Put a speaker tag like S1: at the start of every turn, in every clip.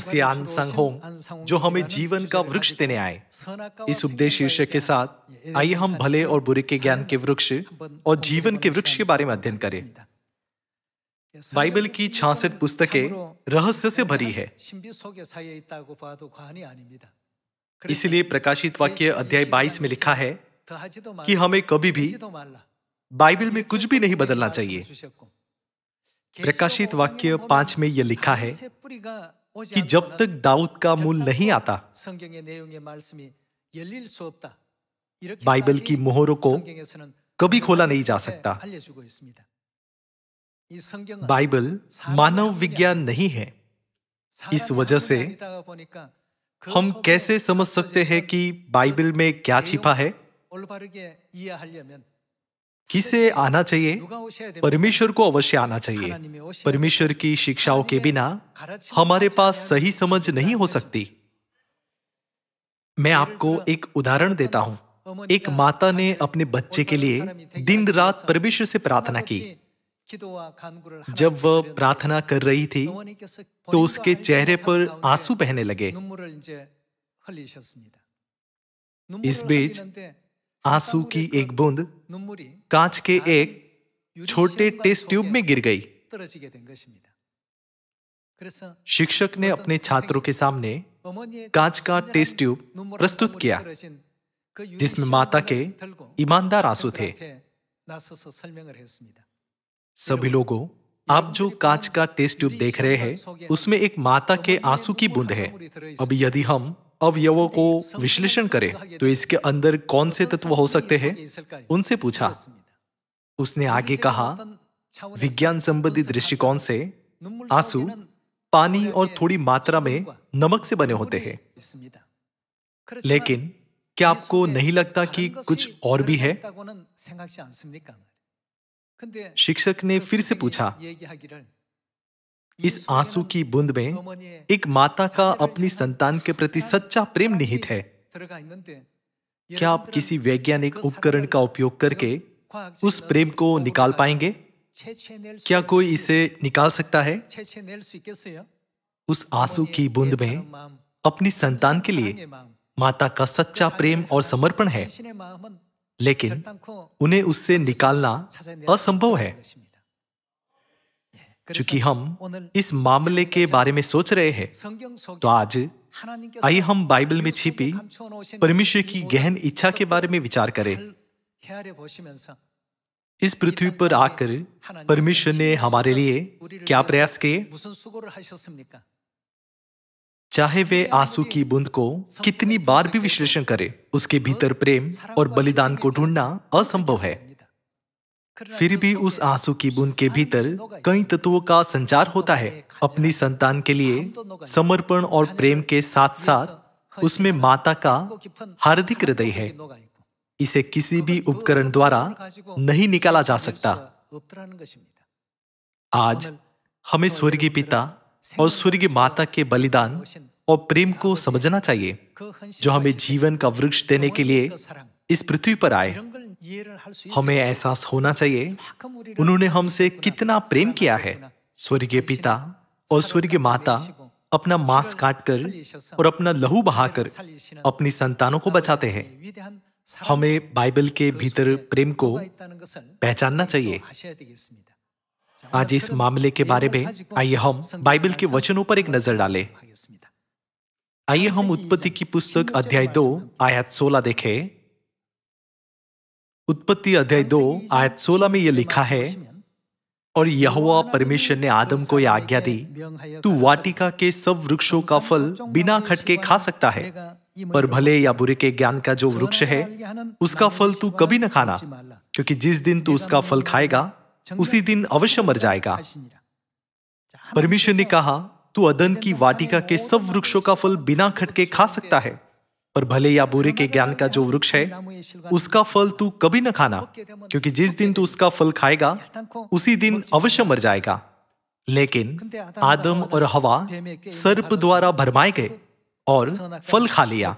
S1: मसीह आनसंग Hong जो हमें जीवन का वृक्ष देने आए इस उपदेश शीर्षक के साथ आइए हम भले और बुरे के ज्ञान के वृक्ष और जीवन के वृक्ष के बारे में अध्ययन करें बाइबल की छासठ पुस्तकें रहस्य से भरी है इसलिए प्रकाशित वाक्य अध्याय 22 में लिखा है
S2: कि
S1: हमें कभी भी बाइबल में कुछ भी नहीं बदलना चाहिए प्रकाशित वाक्य पांच में यह लिखा है कि जब तक दाऊद का मूल नहीं आता
S2: बाइबल की मोहरों को
S1: कभी खोला नहीं जा सकता बाइबल मानव विज्ञान नहीं है इस वजह से हम कैसे समझ सकते हैं कि बाइबल में क्या छिपा है किसे आना चाहिए परमेश्वर को अवश्य आना चाहिए परमेश्वर की शिक्षाओं के बिना हमारे पास सही समझ नहीं हो सकती मैं आपको एक उदाहरण देता हूं एक माता ने अपने बच्चे के लिए दिन रात परमेश्वर से प्रार्थना की जब वह प्रार्थना कर रही थी तो उसके चेहरे पर आंसू बहने लगे इस बीच आंसू की एक बूंद कांच के एक छोटे टेस्ट ट्यूब में गिर गई शिक्षक ने अपने छात्रों के सामने कांच का टेस्ट ट्यूब प्रस्तुत किया जिसमें माता के ईमानदार आंसू थे सभी लोगों आप जो कांच का टेस्ट ट्यूब देख रहे हैं उसमें एक माता के आंसू की बूंद है अब यदि हम अवयवों को विश्लेषण करें तो इसके अंदर कौन से तत्व हो सकते हैं उनसे पूछा उसने आगे कहा विज्ञान संबंधी दृष्टिकोण से आंसू पानी और थोड़ी मात्रा में नमक से बने होते हैं लेकिन क्या आपको नहीं लगता कि कुछ और भी है शिक्षक ने फिर से पूछा इस आंसू की बूंद में एक माता का अपनी संतान के प्रति सच्चा प्रेम निहित है क्या आप किसी वैज्ञानिक उपकरण का उपयोग करके उस प्रेम को निकाल पाएंगे क्या कोई इसे निकाल सकता है उस आंसू की बूंद में अपनी संतान के लिए माता का सच्चा प्रेम और समर्पण है लेकिन उन्हें उससे निकालना असंभव है चूंकि हम इस मामले के बारे में सोच रहे हैं तो आज आइए हम बाइबल में छिपी परमेश्वर की गहन इच्छा के बारे में विचार करें इस पृथ्वी पर आकर परमेश्वर ने हमारे लिए क्या प्रयास किए चाहे वे आंसू की बूंद को कितनी बार भी विश्लेषण करें उसके भीतर प्रेम और बलिदान को ढूंढना असंभव है फिर भी उस आंसू की बूंद के भीतर कई तत्वों का संचार होता तो है अपनी संतान के लिए तो समर्पण और प्रेम के साथ साथ उसमें माता का हार्दिक हाँ, हृदय है तो। इसे किसी भी उपकरण द्वारा नहीं निकाला जा सकता आज हमें स्वर्गीय पिता और स्वर्गीय माता के बलिदान और प्रेम को समझना चाहिए जो हमें जीवन का वृक्ष देने के लिए इस पृथ्वी पर आए हमें एहसास होना चाहिए उन्होंने हमसे कितना प्रेम किया है स्वर्गीय पिता और स्वर्गीय माता अपना मांस काटकर और अपना लहू बहाकर अपनी संतानों को बचाते हैं हमें बाइबल के भीतर प्रेम को पहचानना चाहिए आज इस मामले के बारे में आइए हम बाइबल के वचनों पर एक नजर डालें आइए हम उत्पत्ति की पुस्तक अध्याय दो आयात सोलह देखें उत्पत्ति अध्याय दो आयत सोलह में यह लिखा है और यहुआ परमेश्वर ने आदम को यह आज्ञा दी तू वाटिका के सब वृक्षों का फल बिना खटके खा सकता है पर भले या बुरे के ज्ञान का जो वृक्ष है उसका फल तू कभी न खाना क्योंकि जिस दिन तू उसका फल खाएगा उसी दिन अवश्य मर जाएगा परमेश्वर ने कहा तू अदन की वाटिका के सब वृक्षों का फल बिना खटके खा सकता है पर भले या बुरे के ज्ञान का जो वृक्ष है उसका फल तू कभी न खाना क्योंकि जिस दिन तू उसका फल खाएगा उसी दिन अवश्य मर जाएगा लेकिन आदम और हवा सर्प द्वारा भरमाए गए और फल खा लिया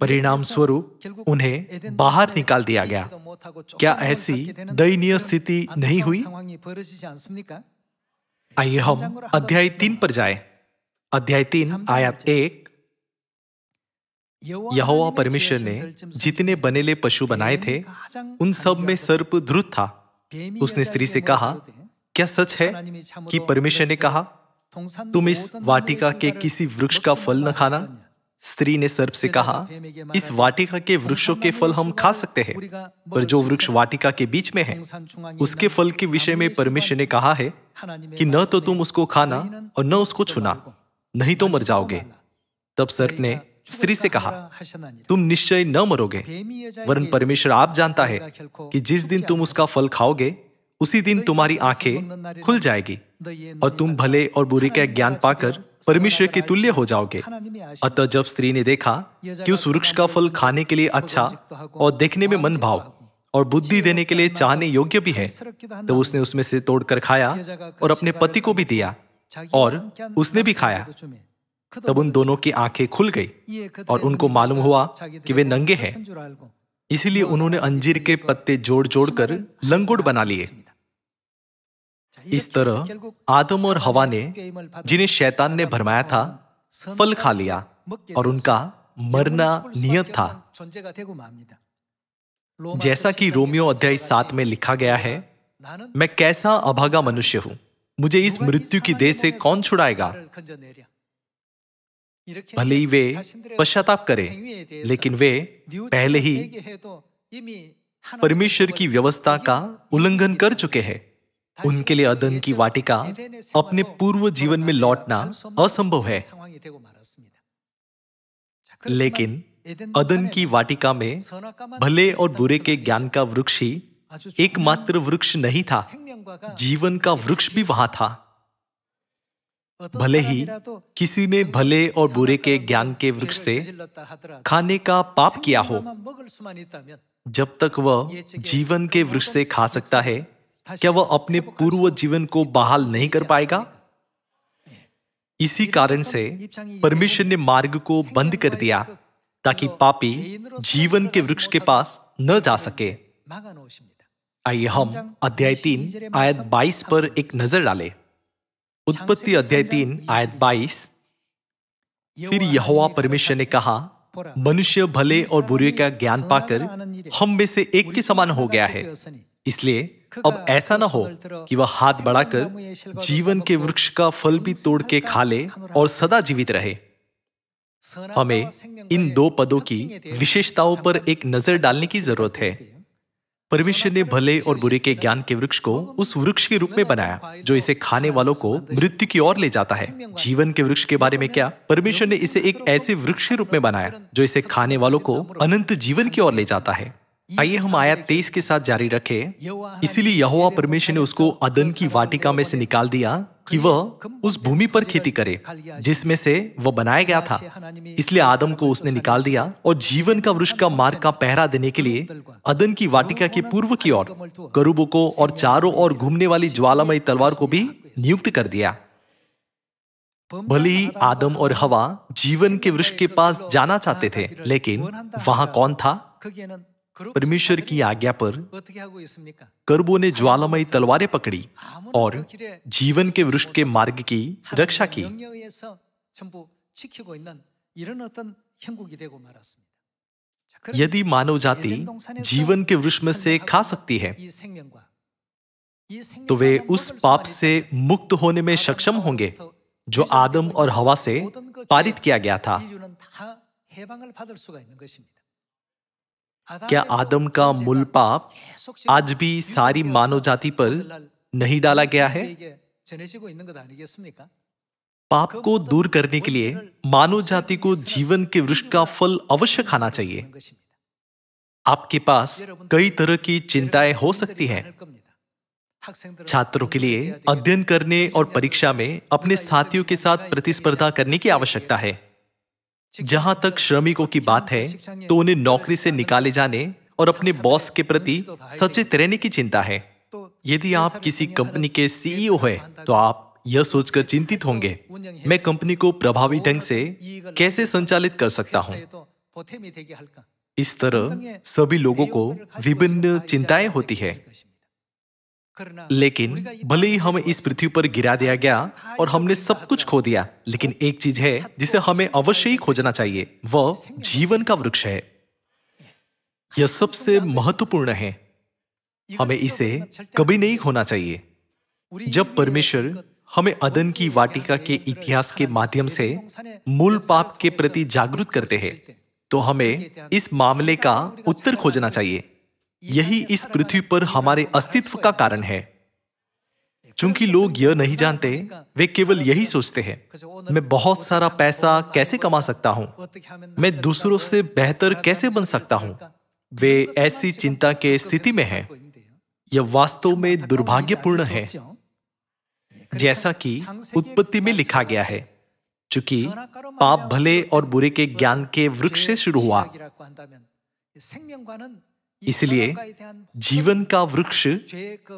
S1: परिणाम स्वरूप उन्हें बाहर निकाल दिया गया क्या ऐसी दयनीय स्थिति नहीं हुई आइए हम अध्याय तीन पर जाए अध्याय तीन आयत एक यहोवा परमेश्वर ने जितने बनेले पशु बनाए थे उन सब में सर्प ध्रुत था उसने स्त्री से कहा क्या सच है कि तो परमेश्वर ने कहा तुम इस वाटिका के किसी वृक्ष का फल न खाना स्त्री ने सर्प से तो कहा इस वाटिका के वृक्षों के फल हम खा सकते हैं पर जो वृक्ष वाटिका के बीच में है उसके फल के विषय में परमेश्वर ने कहा है कि न तो तुम उसको खाना और न उसको तो छूना नहीं तो मर जाओगे तब सर्प ने स्त्री से कहा हाँ, हाँ, हाँ, तुम निश्चय न मरोगे वरन परमेश्वर आप जानता है कि जिस दिन तुम उसका फल खाओगे उसी दिन तो तुम्हारी आंखें खुल जाएगी और तुम भले और बुरे का ज्ञान पाकर परमेश्वर के तुल्य हो जाओगे अतः जब स्त्री ने देखा कि उस वृक्ष का फल खाने के लिए अच्छा और देखने में मन भाव और बुद्धि देने के लिए चाहने योग्य भी है तब तो उसने उसमें से तोड़कर खाया और अपने पति को भी दिया और उसने भी खाया तब उन दोनों की आंखें खुल गई और उनको मालूम हुआ कि वे नंगे हैं इसीलिए उन्होंने अंजीर के पत्ते जोड़ जोड़ कर लंगोट बना लिए इस तरह आदम और हवा ने जिन्हें शैतान ने भरमाया था फल खा लिया और उनका मरना नियत था जैसा कि रोमियो अध्याय सात में लिखा गया है मैं कैसा अभागा मनुष्य हूं मुझे इस मृत्यु की देह से कौन छुड़ाएगा भले ही वे पश्चाताप करें लेकिन वे पहले ही तो, परमेश्वर की व्यवस्था का उल्लंघन कर चुके हैं उनके लिए अदन की वाटिका अपने तो पूर्व जीवन में लौटना असंभव है लेकिन अदन तो की वाटिका में भले और बुरे के ज्ञान का वृक्ष ही एकमात्र वृक्ष नहीं था जीवन का वृक्ष भी वहां था भले ही तो किसी ने भले और बुरे के ज्ञान के वृक्ष से खाने का पाप किया हो जब तक वह जीवन के वृक्ष से खा सकता है क्या वह अपने पूर्व जीवन को बहाल नहीं कर पाएगा इसी कारण से परमेश्वर ने मार्ग को बंद कर दिया ताकि पापी जीवन के वृक्ष के पास न जा सके आइए हम अध्याय तीन आयत 22 पर एक नजर डालें उत्पत्ति अध्याय तीन आयत बाईस फिर यहोवा परमेश्वर ने कहा मनुष्य भले और बुरे का ज्ञान पाकर हम में से एक के समान हो गया है इसलिए अब ऐसा ना हो कि वह हाथ बढ़ाकर जीवन के वृक्ष का फल भी तोड़ के खा ले और सदा जीवित रहे हमें इन दो पदों की विशेषताओं पर एक नजर डालने की जरूरत है परमेश्वर ने भले और बुरे के ज्ञान के वृक्ष को उस वृक्ष के रूप में बनाया जो इसे खाने वालों को मृत्यु की ओर ले जाता है जीवन के वृक्ष के बारे में क्या परमेश्वर ने इसे एक ऐसे वृक्ष के रूप में बनाया जो इसे खाने वालों को अनंत जीवन की ओर ले जाता है आइए हम आयत तेईस के साथ जारी रखे इसीलिए यहोवा परमेश्वर ने उसको अदन की वाटिका में से निकाल दिया कि वह उस भूमि पर खेती करे जिसमें से वह बनाया गया था इसलिए आदम को उसने निकाल दिया और जीवन का वृक्ष का मार्ग का पहरा देने के लिए अदन की वाटिका के पूर्व की ओर गरुबों तो को और चारों ओर घूमने वाली ज्वालामयी तलवार को भी नियुक्त कर दिया भले ही आदम और हवा जीवन के वृक्ष के पास जाना चाहते थे लेकिन वहां कौन था परमेश्वर की आज्ञा पर कर्बो ने ज्वालामय तलवारें पकड़ी और जीवन के वृक्ष के मार्ग की हाँ, रक्षा की
S2: यदि मानव जाति जीवन के वृक्ष
S1: में से खा सकती है तो वे उस पाप से मुक्त होने में सक्षम होंगे जो आदम और हवा से पारित किया गया था क्या आदम का मूल पाप आज भी सारी मानव जाति पर नहीं डाला गया है पाप को दूर करने के लिए मानव जाति को जीवन के वृक्ष का फल अवश्य खाना चाहिए आपके पास कई तरह की चिंताएं हो सकती हैं छात्रों के लिए अध्ययन करने और परीक्षा में अपने साथियों के साथ प्रतिस्पर्धा करने की आवश्यकता है जहां तक श्रमिकों की बात है तो उन्हें नौकरी से निकाले जाने और अपने बॉस के प्रति सचेत रहने की चिंता है यदि आप किसी कंपनी के सीईओ e हैं, तो आप यह सोचकर चिंतित होंगे मैं कंपनी को प्रभावी ढंग से कैसे संचालित कर सकता हूँ इस तरह सभी लोगों को विभिन्न चिंताएं होती है लेकिन भले ही तो हमें इस पृथ्वी पर गिरा दिया गया और तो हमने सब कुछ खो दिया लेकिन एक चीज है जिसे हमें अवश्य ही खोजना चाहिए वह जीवन का वृक्ष है यह सबसे महत्वपूर्ण है हमें इसे कभी नहीं खोना चाहिए जब परमेश्वर हमें अदन की वाटिका के इतिहास के माध्यम से मूल पाप के प्रति जागरूक करते हैं तो हमें इस मामले का उत्तर खोजना चाहिए यही इस पृथ्वी पर हमारे अस्तित्व का कारण है चूंकि लोग यह नहीं जानते वे केवल यही सोचते हैं मैं बहुत सारा पैसा कैसे कमा सकता हूं मैं दूसरों से बेहतर कैसे बन सकता हूं वे ऐसी चिंता के स्थिति में हैं यह वास्तव में दुर्भाग्यपूर्ण है जैसा कि उत्पत्ति में लिखा गया है चूंकि पाप भले और बुरे के ज्ञान के वृक्ष से शुरू हुआ इसलिए जीवन का वृक्ष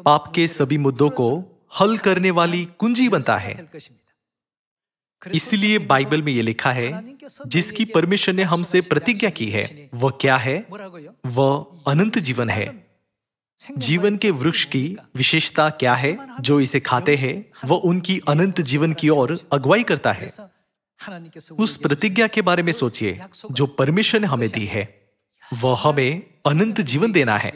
S1: पाप के सभी मुद्दों को हल करने वाली कुंजी बनता है इसलिए बाइबल में यह लिखा है जिसकी परमेश्वर ने हमसे प्रतिज्ञा की है वह क्या है वह अनंत जीवन है जीवन के वृक्ष की विशेषता क्या है जो इसे खाते हैं वह उनकी अनंत जीवन की ओर अगुवाई करता है उस प्रतिज्ञा के बारे में सोचिए जो परमेश्वर ने हमें दी है वह हमें अनंत जीवन देना है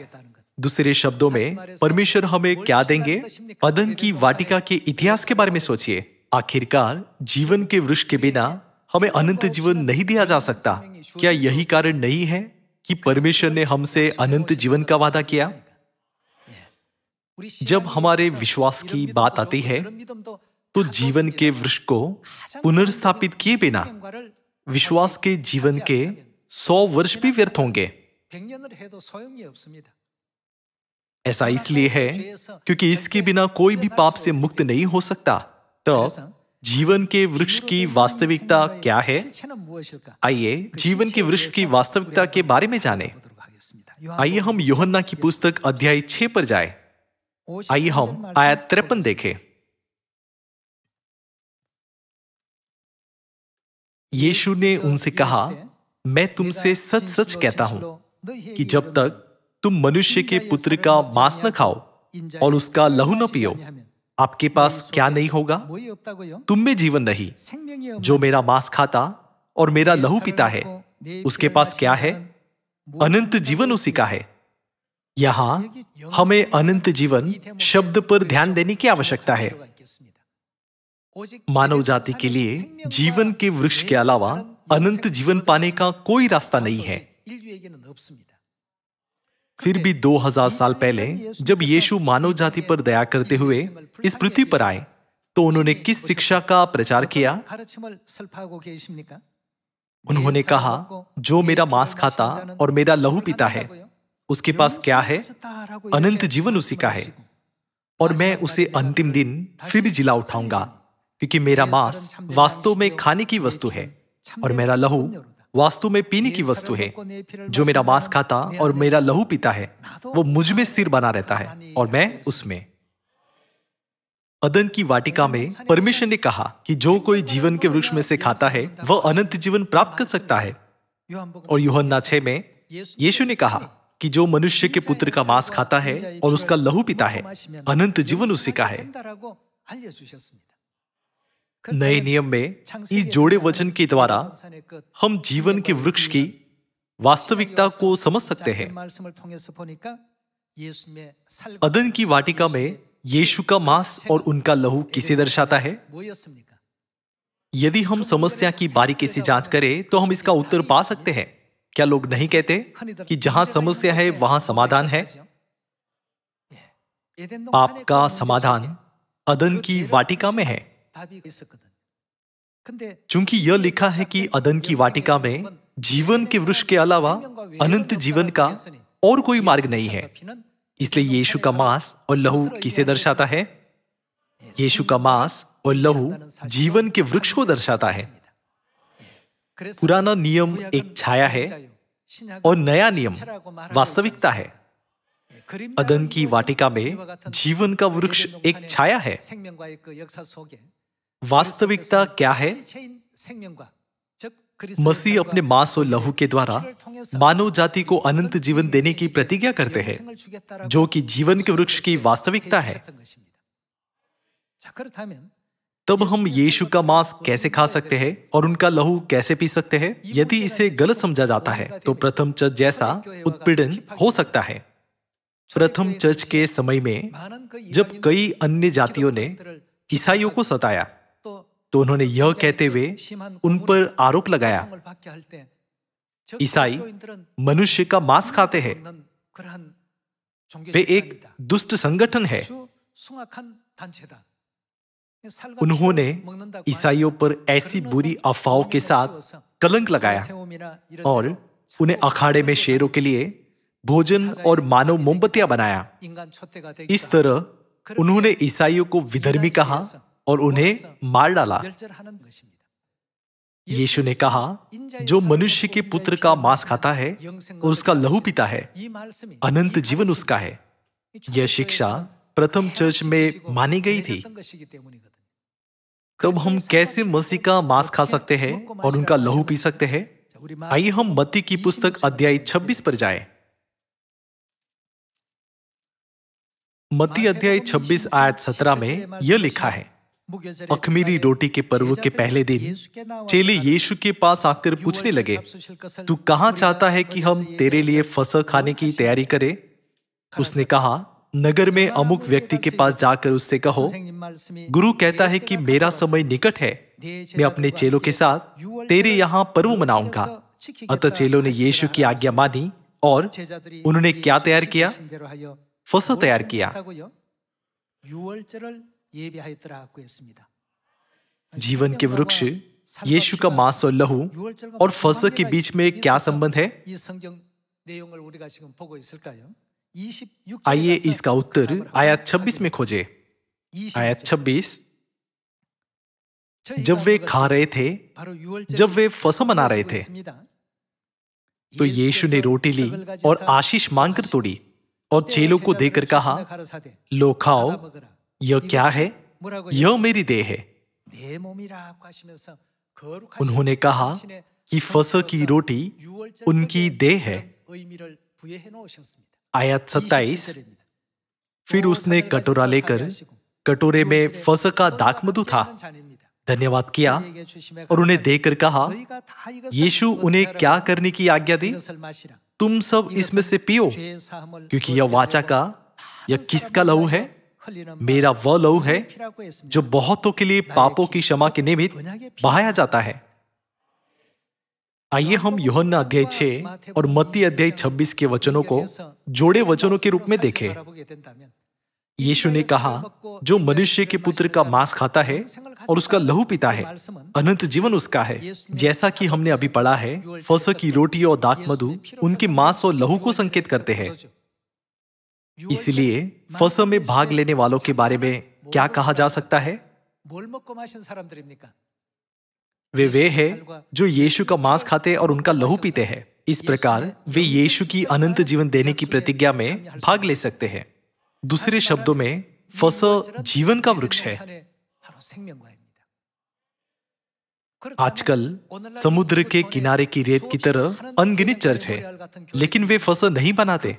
S1: दूसरे शब्दों में परमेश्वर हमें क्या देंगे अदन की वाटिका के इतिहास के बारे में सोचिए आखिरकार जीवन के वृक्ष के बिना हमें अनंत जीवन नहीं दिया जा सकता क्या यही कारण नहीं है कि परमेश्वर ने हमसे अनंत जीवन का वादा किया जब हमारे विश्वास की बात आती है तो जीवन के वृक्ष को पुनर्स्थापित किए बिना विश्वास के जीवन के सौ वर्ष भी व्यर्थ होंगे ऐसा इसलिए है क्योंकि इसके बिना कोई भी पाप से मुक्त नहीं हो सकता तो जीवन के वृक्ष की वास्तविकता क्या है आइए जीवन के वृक्ष की वास्तविकता के बारे में जानें। आइए हम योहन्ना की पुस्तक अध्याय छह पर जाए आइए हम आयत तिरपन देखें। यीशु ने उनसे कहा मैं तुमसे सच सच कहता हूं कि जब तक तुम मनुष्य के पुत्र का मांस न खाओ और उसका लहू न पियो आपके पास क्या नहीं होगा तुम में जीवन नहीं जो मेरा मांस खाता और मेरा लहू पीता है उसके पास क्या है अनंत जीवन उसी का है यहाँ हमें अनंत जीवन शब्द पर ध्यान देने की आवश्यकता है मानव जाति के लिए जीवन के वृक्ष के अलावा अनंत जीवन पाने का कोई रास्ता नहीं है फिर भी 2000 साल पहले जब यीशु मानव जाति पर दया करते हुए इस पृथ्वी पर आए तो उन्होंने किस शिक्षा का प्रचार किया उन्होंने कहा जो मेरा मांस खाता और मेरा लहू पीता है उसके पास क्या है अनंत जीवन उसी का है और मैं उसे अंतिम दिन फिर जिला उठाऊंगा क्योंकि मेरा मांस वास्तव में खाने की वस्तु है और मेरा लहू वास्तु में पीने की वस्तु है जो मेरा मांस खाता और मेरा लहू पीता है वो मुझ में स्थिर बना रहता है और मैं उसमें अदन की वाटिका में परमेश्वर ने कहा कि जो कोई जीवन के वृक्ष में से खाता है वह अनंत जीवन प्राप्त कर सकता है और युहन्ना छे में यीशु ने कहा कि जो मनुष्य के पुत्र का मांस खाता है और उसका लहू पीता है अनंत जीवन उसी का है नए नियम में इस जोड़े वचन के द्वारा हम जीवन के वृक्ष की वास्तविकता को समझ सकते हैं अदन की वाटिका में यीशु का मांस और उनका लहू किसे दर्शाता है यदि हम तो समस्या की बारीकी से जांच करें तो हम इसका उत्तर पा सकते हैं क्या लोग नहीं कहते कि जहां समस्या है वहां तो समाधान है आपका समाधान अदन की वाटिका में है चूंकि यह लिखा है कि अदन की वाटिका में जीवन के वृक्ष के अलावा अनंत जीवन का और कोई मार्ग नहीं है इसलिए यीशु का मांस और लहू किसे दर्शाता है यीशु का मांस और लहू जीवन के वृक्ष को दर्शाता है पुराना नियम एक छाया है और नया नियम वास्तविकता है अदन की वाटिका में जीवन का वृक्ष एक छाया है वास्तविकता क्या है मसीह अपने मांस और लहू के द्वारा मानव जाति को अनंत जीवन देने की प्रतिज्ञा करते हैं जो कि जीवन के वृक्ष की वास्तविकता है तब हम यीशु का मांस कैसे खा सकते हैं और उनका लहू कैसे पी सकते हैं यदि इसे गलत समझा जाता है तो प्रथम चर्च जैसा उत्पीड़न हो सकता है प्रथम चर्च के समय में जब कई अन्य जातियों ने ईसाइयों को सताया तो उन्होंने यह कहते हुए उन पर आरोप लगाया ईसाई मनुष्य का मांस खाते हैं वे एक दुष्ट संगठन है उन्होंने ईसाइयों पर ऐसी बुरी अफवाहों के साथ कलंक लगाया और उन्हें अखाड़े में शेरों के लिए भोजन और मानव मोमबत्तियां बनाया इस तरह उन्होंने ईसाइयों को विधर्मी कहा और उन्हें मार डाला यीशु ने कहा जो मनुष्य के पुत्र का मांस खाता है और उसका लहू पीता है अनंत जीवन उसका है यह शिक्षा प्रथम चर्च में मानी गई थी तब हम कैसे मसीह का मांस खा सकते हैं और उनका लहू पी सकते हैं आइए हम मत्ती की पुस्तक अध्याय 26 पर जाएं। मत्ती अध्याय 26 आयत 17 में यह लिखा है अखमीरी रोटी के पर्व के पहले दिन चेले यीशु के पास आकर पूछने लगे तू कहाँ चाहता है कि हम तेरे लिए फसल खाने की तैयारी करें उसने कहा नगर में अमुक व्यक्ति के पास जाकर उससे कहो गुरु कहता है कि मेरा समय निकट है मैं अपने चेलों के साथ तेरे यहाँ पर्व मनाऊंगा अतः चेलों ने यीशु की आज्ञा मानी और उन्होंने क्या तैयार किया
S2: फसल तैयार किया
S1: जीवन के वृक्ष यीशु का मांस और लहू और फसल के बीच में क्या संबंध है आइए इसका उत्तर आयत 26 में खोजे आयत 26 जब वे खा रहे थे जब वे फसल मना रहे थे तो यीशु ने रोटी ली और आशीष मांगकर तोड़ी और चेलों को देकर कहा लो खाओ यह क्या है
S2: यह मेरी देह है उन्होंने
S1: कहा कि फसल की रोटी उनकी देह है आयत सत्ताईस फिर उसने कटोरा लेकर कटोरे में फस का दाक मधु था धन्यवाद किया और उन्हें देकर कहा यीशु उन्हें क्या करने की आज्ञा दी तुम सब इसमें से पियो क्योंकि यह वाचा का यह किसका लहू है मेरा वह लहू है जो बहुतों के लिए पापों की क्षमा के निमित्त बहाया जाता है आइए हम योहन अध्याय छे और मत्ती अध्याय छब्बीस के वचनों को जोड़े वचनों के रूप में देखें। यीशु ने कहा जो मनुष्य के पुत्र का मांस खाता है और उसका लहू पीता है अनंत जीवन उसका है जैसा कि हमने अभी पढ़ा है फसल की रोटी और दाक मधु उनके मांस और लहू को संकेत करते हैं इसलिए फसह में भाग लेने वालों के बारे में क्या कहा जा सकता है वे वे हैं जो यीशु का मांस खाते और उनका लहू पीते हैं इस प्रकार वे यीशु की अनंत जीवन देने की प्रतिज्ञा में भाग ले सकते हैं दूसरे शब्दों में फसह जीवन का वृक्ष है आजकल समुद्र के किनारे की रेत की तरह अनगिनित चर्च है लेकिन वे फसह नहीं बनाते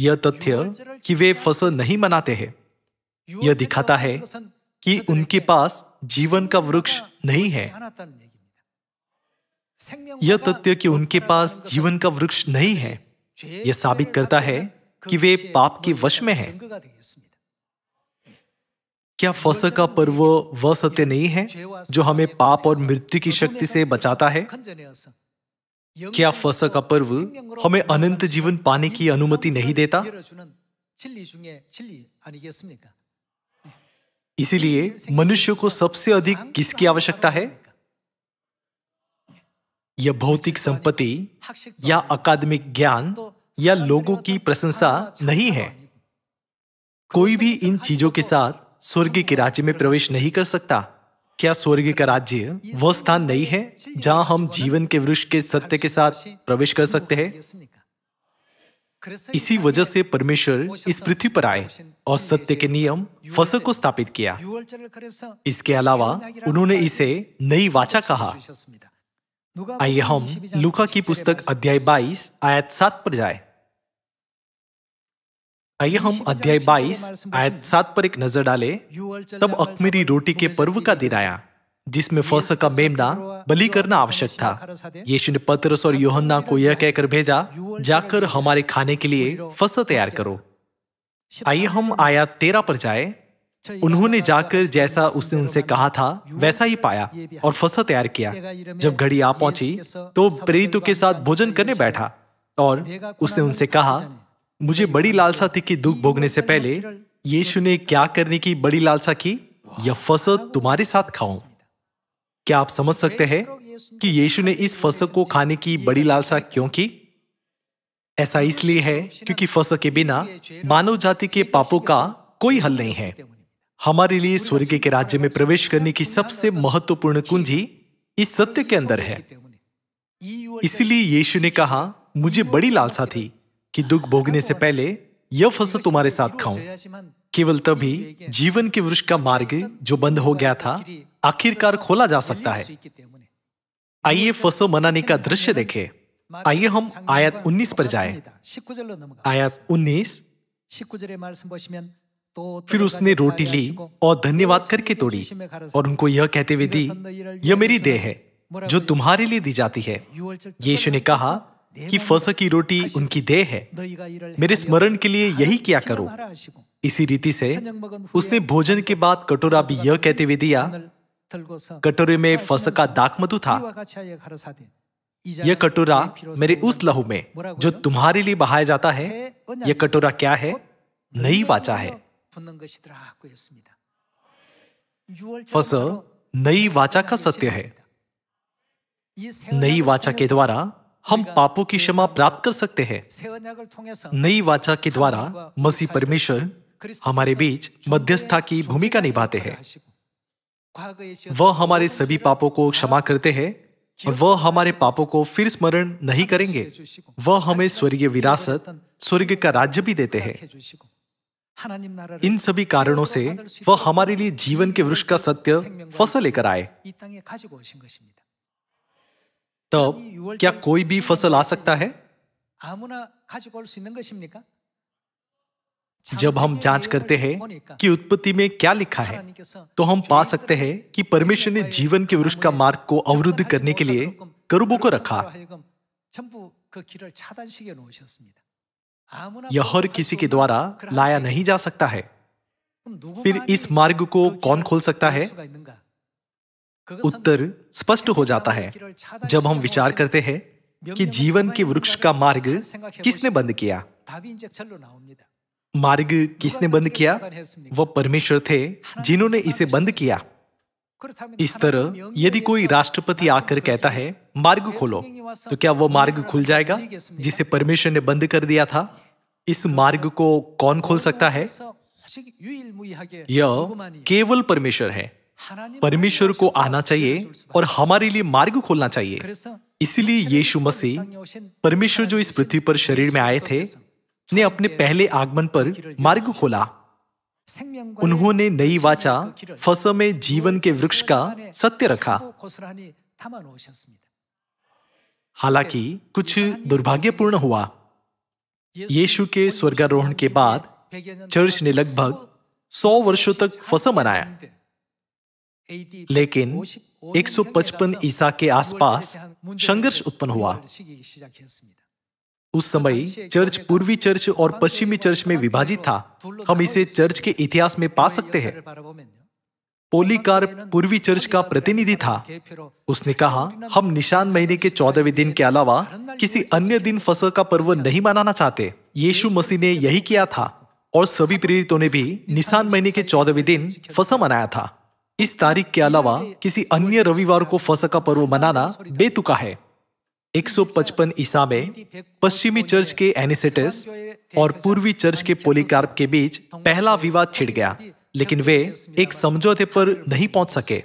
S1: यह तथ्य कि वे फसल नहीं मनाते हैं यह दिखाता है कि उनके पास जीवन का वृक्ष नहीं है यह तथ्य कि उनके पास जीवन का वृक्ष नहीं है यह साबित करता है कि वे पाप के वश में हैं। क्या फसल का पर्व वह सत्य नहीं है जो हमें पाप और मृत्यु की शक्ति से बचाता है क्या फसा का पर्व हमें अनंत जीवन पाने की अनुमति नहीं देता इसीलिए मनुष्य को सबसे अधिक किसकी आवश्यकता है यह भौतिक संपत्ति या अकादमिक ज्ञान तो या लोगों की तो प्रशंसा नहीं है कोई तो भी इन चीजों के साथ स्वर्ग के राज्य में प्रवेश नहीं कर सकता क्या स्वर्ग का राज्य वह स्थान नहीं है जहां हम जीवन के वृक्ष के सत्य के साथ प्रवेश कर सकते हैं इसी वजह से परमेश्वर इस पृथ्वी पर आए और सत्य के नियम फसल को स्थापित किया इसके अलावा उन्होंने इसे नई वाचा कहा आइए हम लुका की पुस्तक अध्याय 22 आयत 7 पर जाए आइए हम अध्याय 22 आयत सात पर एक नजर डालें तब अखमीरी रोटी के पर्व का दिन आया जिसमें फस का मेमना बलि करना आवश्यक था यीशु ने पतरस और योहन्ना को यह कहकर भेजा जाकर हमारे खाने के लिए फस तैयार करो आइए हम आयात तेरा पर जाए अच्छा, उन्होंने जाकर जैसा उसने उनसे कहा था वैसा ही पाया और फसा तैयार किया जब घड़ी आ पहुंची तो प्रेरितों के साथ भोजन करने बैठा और उसने उनसे कहा मुझे बड़ी लालसा थी कि दुख भोगने से पहले यीशु ने क्या करने की बड़ी लालसा की यह फसल तुम्हारे साथ खाऊं क्या आप समझ सकते हैं कि यीशु ने इस फसल को खाने की बड़ी लालसा क्यों की ऐसा इसलिए है क्योंकि फसल के बिना मानव जाति के पापों का कोई हल नहीं है हमारे लिए स्वर्ग के राज्य में प्रवेश करने की सबसे महत्वपूर्ण कुंजी इस सत्य के अंदर है इसलिए यीशु ने कहा मुझे बड़ी लालसा थी कि दुख भोगने से पहले यह फसल तुम्हारे साथ खाऊं केवल तभी जीवन के वृक्ष का मार्ग जो बंद हो गया था आखिरकार खोला जा सकता है आइए फसल मनाने का दृश्य देखें आइए हम आयत 19 पर जाएं। आयत 19 फिर उसने रोटी ली और धन्यवाद करके तोड़ी और उनको यह कहते हुए दी यह मेरी देह है जो तुम्हारे लिए दी जाती है यीशु ने कहा कि फसा की रोटी उनकी देह है मेरे स्मरण के लिए यही किया करो इसी रीति से उसने भोजन के बाद कटोरा भी यह कहते हुए दिया कटोरे में फस का मधु था
S2: यह कटोरा
S1: मेरे उस लहू में जो तुम्हारे लिए बहाया जाता है यह कटोरा क्या है नई वाचा है फस नई वाचा का सत्य है नई वाचा के द्वारा हम पापों की क्षमा प्राप्त कर सकते हैं नई वाचा के द्वारा मसीह परमेश्वर हमारे बीच मध्यस्था की भूमिका निभाते हैं वह हमारे सभी पापों को क्षमा करते हैं और वह हमारे पापों को फिर स्मरण नहीं करेंगे वह हमें स्वर्गीय विरासत स्वर्ग का राज्य भी देते हैं इन सभी कारणों से वह हमारे लिए जीवन के वृक्ष का सत्य फसल लेकर आए तो क्या कोई भी फसल आ सकता है जब हम जांच करते हैं कि उत्पत्ति में क्या लिखा है तो हम पा सकते हैं कि परमेश्वर ने जीवन के वृक्ष का मार्ग को अवरुद्ध करने के लिए करूबों को रखा यह हर किसी के द्वारा लाया नहीं जा सकता है फिर इस मार्ग को तो कौन खोल सकता है उत्तर स्पष्ट हो जाता है जब हम विचार करते हैं कि जीवन के वृक्ष का मार्ग किसने बंद किया मार्ग किसने बंद किया वह परमेश्वर थे जिन्होंने इसे बंद किया इस तरह यदि कोई राष्ट्रपति आकर कहता है मार्ग खोलो तो क्या वह मार्ग खुल जाएगा जिसे परमेश्वर ने बंद कर दिया था इस मार्ग को कौन खोल सकता है यह केवल परमेश्वर है परमेश्वर को आना चाहिए और हमारे लिए मार्ग खोलना चाहिए इसीलिए यीशु मसीह परमेश्वर जो इस पृथ्वी पर शरीर में आए थे ने अपने पहले आगमन पर मार्ग खोला उन्होंने नई वाचा फसल में जीवन के वृक्ष का सत्य रखा हालांकि कुछ दुर्भाग्यपूर्ण हुआ यीशु के स्वर्गारोहण के बाद चर्च ने लगभग सौ वर्षों तक फसल मनाया लेकिन 155 ईसा के आसपास संघर्ष उत्पन्न हुआ उस समय चर्च पूर्वी चर्च और पश्चिमी चर्च में विभाजित था हम इसे चर्च के इतिहास में पा सकते हैं पोलिकार पूर्वी चर्च का प्रतिनिधि था उसने कहा हम निशान महीने के चौदहवें दिन के अलावा किसी अन्य दिन फसल का पर्व नहीं मनाना चाहते यीशु मसीह ने यही किया था और सभी प्रेरितों ने भी निशान महीने के चौदहवें दिन फसा मनाया था इस तारीख के अलावा किसी अन्य रविवार को फसह का पर्व मनाना बेतुका है 155 ईसा में पश्चिमी चर्च के एनिसेटिस और पूर्वी चर्च के पोलिकार्प के बीच पहला विवाद छिड़ गया लेकिन वे एक समझौते पर नहीं पहुंच सके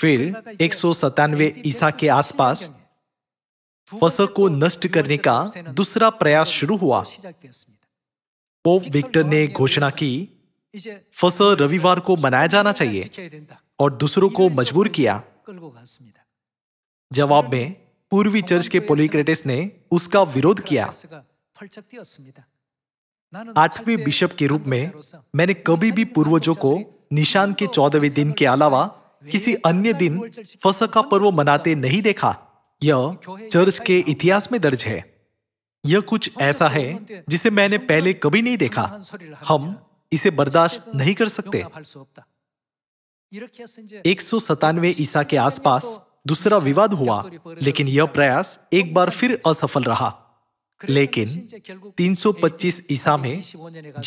S1: फिर एक ईसा के आसपास फसल को नष्ट करने का दूसरा प्रयास शुरू हुआ पोप विक्टर ने घोषणा की फसल रविवार को मनाया जाना चाहिए और दूसरों को मजबूर किया जवाब में पूर्वी चर्च के पोलिक्रेटिस ने उसका विरोध किया आठवें बिशप के रूप में मैंने कभी भी पूर्वजों को निशान के चौदहवें दिन के अलावा किसी अन्य दिन फसल का पर्व मनाते नहीं देखा यह चर्च के इतिहास में दर्ज है यह कुछ ऐसा है जिसे मैंने पहले कभी नहीं देखा हम इसे बर्दाश्त नहीं कर सकते एक सौ सतानवे ईसा के आसपास दूसरा विवाद हुआ लेकिन यह प्रयास एक बार फिर असफल रहा लेकिन 325 ईसा में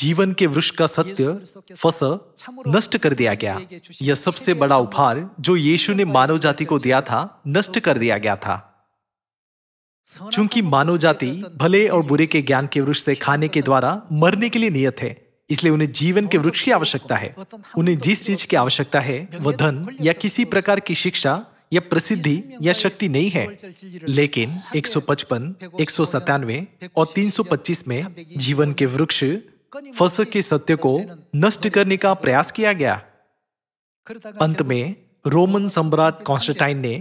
S1: जीवन के वृक्ष का सत्य फस नष्ट कर दिया गया यह सबसे बड़ा उपहार जो यीशु ने मानव जाति को दिया था नष्ट कर दिया गया था चूंकि मानव जाति भले और बुरे के ज्ञान के वृक्ष से खाने के द्वारा मरने के लिए नियत है इसलिए उन्हें जीवन के वृक्ष की आवश्यकता है उन्हें जिस चीज की आवश्यकता है वह धन या किसी प्रकार की शिक्षा या प्रसिद्धि या शक्ति नहीं है लेकिन 155, 197 और 325 में जीवन के वृक्ष फसल के सत्य को नष्ट करने का प्रयास किया गया अंत में रोमन सम्राट कॉन्स्टाइन ने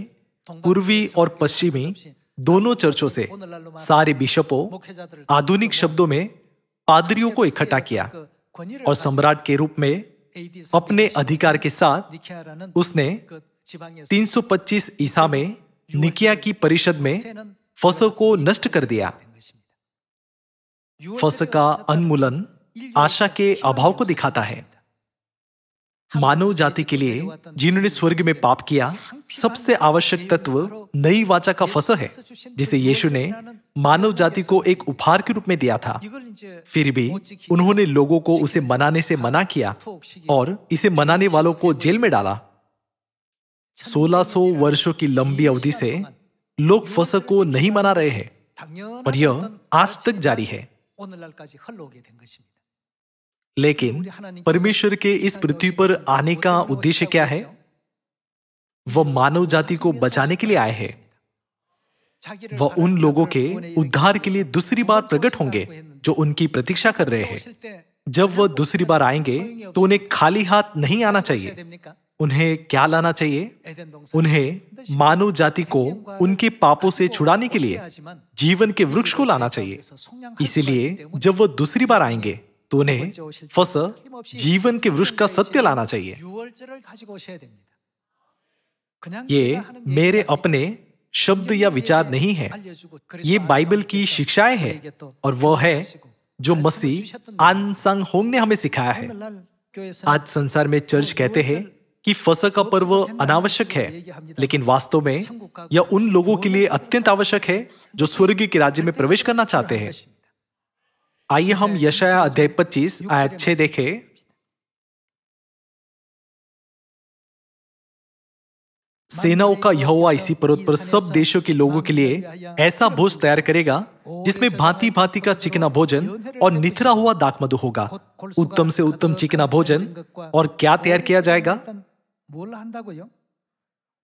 S1: पूर्वी और पश्चिमी दोनों चर्चों से सारे बिशपों आधुनिक शब्दों में पादरियों को इकट्ठा किया और सम्राट के रूप में अपने अधिकार के साथ उसने 325 ईसा में निकिया की परिषद में फसल को नष्ट कर दिया फसल का उन्मूलन आशा के अभाव को दिखाता है मानव जाति के लिए जिन्होंने स्वर्ग में पाप किया सबसे आवश्यक तत्व नई वाचा का फस है जिसे यीशु ने मानव जाति को एक उपहार के रूप में दिया था फिर भी उन्होंने लोगों को उसे मनाने से हाँ, मना किया तो और इसे मनाने वालों को जेल में डाला 1600 वर्षों की लंबी अवधि से लोग फस को नहीं मना रहे हैं और यह आज तक जारी है लेकिन परमेश्वर के इस पृथ्वी पर आने का उद्देश्य क्या है वह मानव जाति को बचाने के लिए आए हैं वह उन लोगों के उद्धार के लिए दूसरी बार प्रकट होंगे जो उनकी प्रतीक्षा कर रहे हैं जब वह दूसरी बार आएंगे तो उन्हें खाली हाथ नहीं आना चाहिए उन्हें क्या लाना चाहिए उन्हें मानव जाति को उनके पापों से छुड़ाने के लिए जीवन के वृक्ष को लाना चाहिए इसीलिए जब वह दूसरी बार आएंगे तो उन्हें फस जीवन के वृक्ष का सत्य लाना चाहिए ये मेरे अपने शब्द या विचार नहीं है ये बाइबल की शिक्षाएं हैं और वह है जो मसीह आन संग होंग ने हमें सिखाया है आज संसार में चर्च कहते हैं कि फसह का पर्व अनावश्यक है लेकिन वास्तव में यह उन लोगों के लिए अत्यंत आवश्यक है जो स्वर्ग के राज्य में प्रवेश करना चाहते हैं आइए हम यशया अध्याय पच्चीस आयत छे देखे सेनाओं का यहोवा इसी पर्वत पर सब देशों के लोगों के लिए ऐसा भोज तैयार करेगा जिसमें भांति भांति का चिकना भोजन और निथरा हुआ दाक मधु होगा उत्तम से उत्तम चिकना भोजन और क्या तैयार किया जाएगा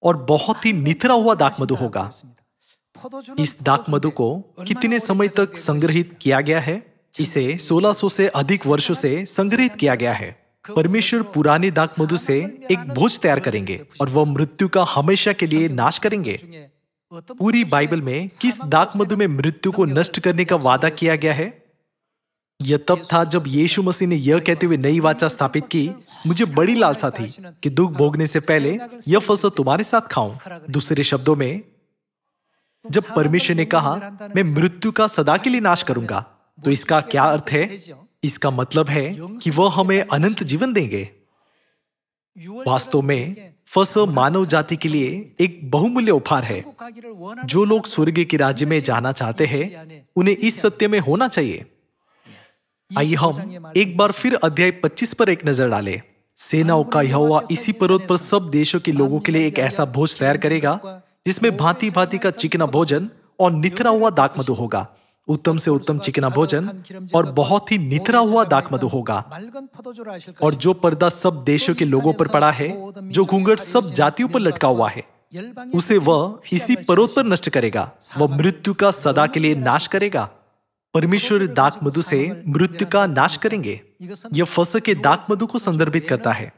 S1: और बहुत ही निथरा हुआ दाक मधु होगा इस दाक मधु को कितने समय तक संग्रहित किया गया है इसे 1600 से अधिक वर्षों से संग्रहित किया गया है परमेश्वर पुराने दाक मधु से एक भोज तैयार करेंगे और वह मृत्यु का हमेशा के लिए नाश करेंगे पूरी बाइबल में किस दाक मधु में मृत्यु को नष्ट करने का वादा किया गया है यह तब था जब यीशु मसीह ने यह कहते हुए नई वाचा स्थापित की मुझे बड़ी लालसा थी कि दुख भोगने से पहले यह फसल तुम्हारे साथ खाऊं दूसरे शब्दों में जब परमेश्वर ने कहा मैं मृत्यु का सदा के लिए नाश करूंगा तो इसका क्या अर्थ है इसका मतलब है कि वह हमें अनंत जीवन देंगे वास्तव में फस मानव जाति के लिए एक बहुमूल्य उपहार है जो लोग स्वर्ग के राज्य में जाना चाहते हैं उन्हें इस सत्य में होना चाहिए आइए हम एक बार फिर अध्याय 25 पर एक नजर डालें सेनाओं का हुआ इसी पर्वत पर सब देशों के लोगों के लिए एक ऐसा भोज तैयार करेगा जिसमें भांति भांति का चिकना भोजन और निथरा हुआ दाक होगा उत्तम से उत्तम चिकना भोजन और बहुत ही निथरा हुआ दाक मधु होगा और जो पर्दा सब देशों के लोगों पर पड़ा है जो घूंघट सब जातियों पर लटका हुआ है उसे वह इसी पर्वत पर नष्ट करेगा वह मृत्यु का सदा के लिए नाश करेगा परमेश्वर दाक मधु से मृत्यु का नाश करेंगे यह फस के दाक मधु को संदर्भित करता है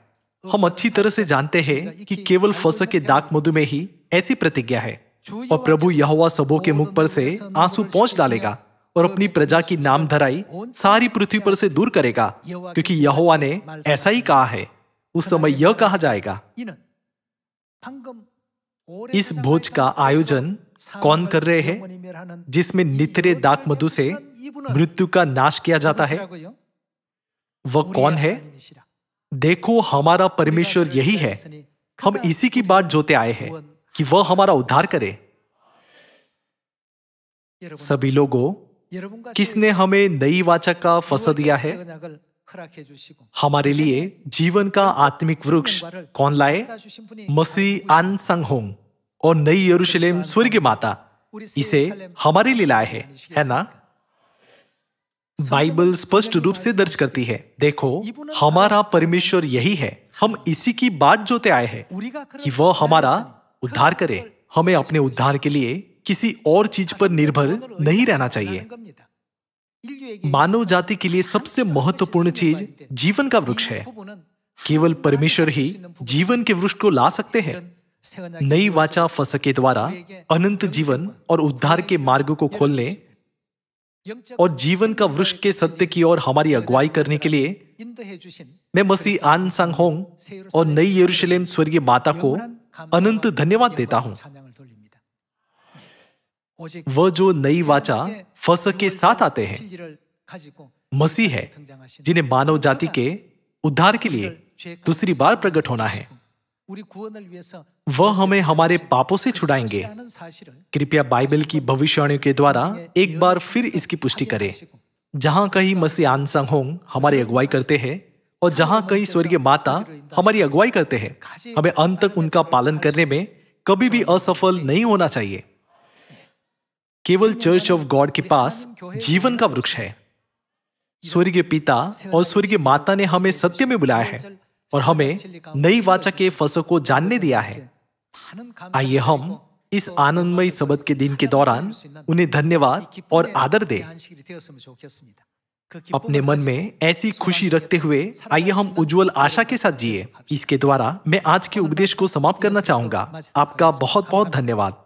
S1: हम अच्छी तरह से जानते हैं कि केवल फस के दाक मधु में ही ऐसी प्रतिज्ञा है और प्रभु यहोवा सबों के मुख पर से आंसू पहुंच डालेगा और अपनी प्रजा की नाम धराई सारी पृथ्वी पर से दूर करेगा क्योंकि यहोवा ने ऐसा ही कहा है उस समय यह कहा जाएगा इस भोज का आयोजन कौन कर रहे हैं जिसमें नित्रे दाक मधु से मृत्यु का नाश किया जाता है वह कौन है देखो हमारा परमेश्वर यही है हम इसी की बात जोते आए हैं कि वह हमारा उद्धार करे सभी लोगों किसने हमें नई वाचा का फसा दिया है हमारे लिए जीवन का आत्मिक वृक्ष कौन लाए मसी आन संग होंग और नई यरूशलेम स्वर्ग माता इसे हमारे लिए लाए है है ना बाइबल स्पष्ट रूप से दर्ज करती है देखो हमारा परमेश्वर यही है हम इसी की बात जोते आए हैं कि वह हमारा उद्धार करे हमें अपने उद्धार के लिए किसी और चीज पर निर्भर नहीं रहना चाहिए मानव जाति के लिए सबसे महत्वपूर्ण चीज जीवन का वृक्ष है केवल परमेश्वर ही जीवन के वृक्ष को ला सकते हैं नई वाचा फस के द्वारा अनंत जीवन और उद्धार के मार्ग को खोलने और जीवन का वृक्ष के सत्य की ओर हमारी अगुवाई करने के लिए मैं मसीह आन सांग होंग और नई यरूशलेम स्वर्गीय माता को अनंत धन्यवाद देता हूं वह जो नई वाचा फस के साथ आते
S2: हैं
S1: मसीह है जिन्हें मानव जाति के उद्धार के लिए दूसरी बार प्रकट होना है वह हमें हमारे पापों से छुड़ाएंगे कृपया बाइबल की भविष्यवाणियों के द्वारा एक बार फिर इसकी पुष्टि करें जहां कहीं मसीह आनसंग होंग हमारी अगुवाई करते हैं और जहाँ कई स्वर्गीय माता हमारी अगुवाई करते हैं हमें अंत तक उनका पालन करने में कभी भी असफल नहीं होना चाहिए केवल चर्च ऑफ गॉड के पास जीवन का वृक्ष है स्वर्गीय पिता और स्वर्गीय माता ने हमें सत्य में बुलाया है और हमें नई वाचा के फसों को जानने दिया है आइए हम इस आनंदमय सबद के दिन के दौरान उन्हें धन्यवाद और आदर दें। अपने मन में ऐसी खुशी रखते हुए आइए हम उज्जवल आशा के साथ जिए इसके द्वारा मैं आज के उपदेश को समाप्त करना चाहूंगा आपका बहुत बहुत धन्यवाद